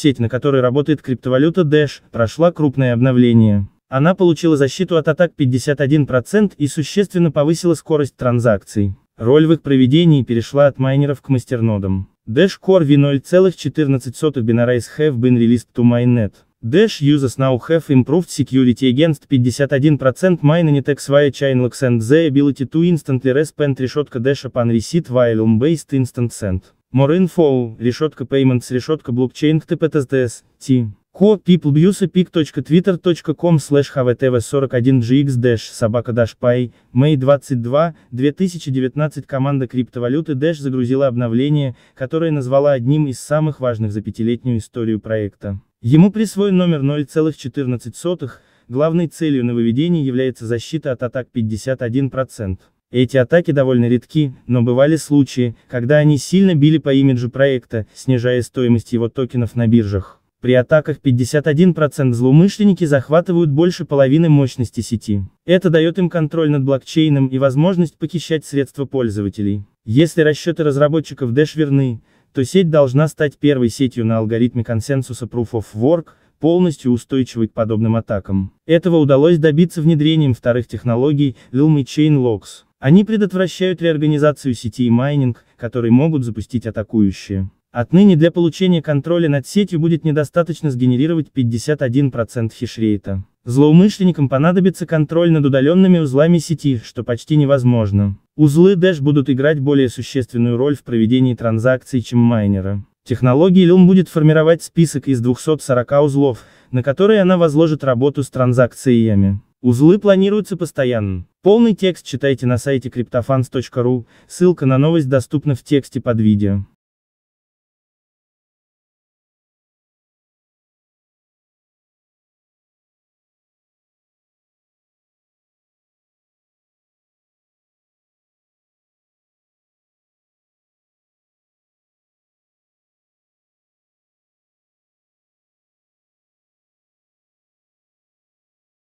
Сеть, на которой работает криптовалюта Dash, прошла крупное обновление. Она получила защиту от атак 51% и существенно повысила скорость транзакций. Роль в их проведении перешла от майнеров к мастернодам. Dash Core V0.14 binaries have been released to mainnet. Dash uses now have improved security against 51% mainnet X via chainlocks and the ability to instantly respend решетка Dash upon receipt while on based instant send. More info. решетка payments, решетка блокчейн, ктптсдс, ти. Ко, people, twitter.com slash hvtv41gx собака dash pay, May 22, 2019 команда криптовалюты Dash загрузила обновление, которое назвала одним из самых важных за пятилетнюю историю проекта. Ему присвоен номер 0,14, главной целью нововведения является защита от атак 51%. Эти атаки довольно редки, но бывали случаи, когда они сильно били по имиджу проекта, снижая стоимость его токенов на биржах. При атаках 51% злоумышленники захватывают больше половины мощности сети. Это дает им контроль над блокчейном и возможность похищать средства пользователей. Если расчеты разработчиков Dash верны, то сеть должна стать первой сетью на алгоритме консенсуса Proof of Work, полностью устойчивой к подобным атакам. Этого удалось добиться внедрением вторых технологий, Lilmy Chain Locks. Они предотвращают реорганизацию и майнинг, который могут запустить атакующие. Отныне для получения контроля над сетью будет недостаточно сгенерировать 51% хешрейта. Злоумышленникам понадобится контроль над удаленными узлами сети, что почти невозможно. Узлы Dash будут играть более существенную роль в проведении транзакций, чем майнеры. Технология Loom будет формировать список из 240 узлов, на которые она возложит работу с транзакциями. Узлы планируются постоянно. Полный текст читайте на сайте криптофанс.ру. ссылка на новость доступна в тексте под видео.